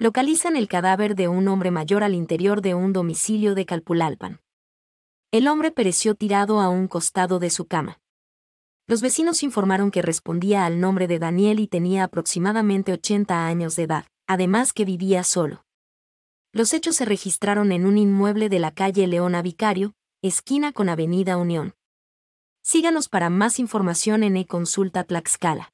localizan el cadáver de un hombre mayor al interior de un domicilio de Calpulalpan. El hombre pereció tirado a un costado de su cama. Los vecinos informaron que respondía al nombre de Daniel y tenía aproximadamente 80 años de edad, además que vivía solo. Los hechos se registraron en un inmueble de la calle Leona Vicario, esquina con Avenida Unión. Síganos para más información en e-consulta Tlaxcala.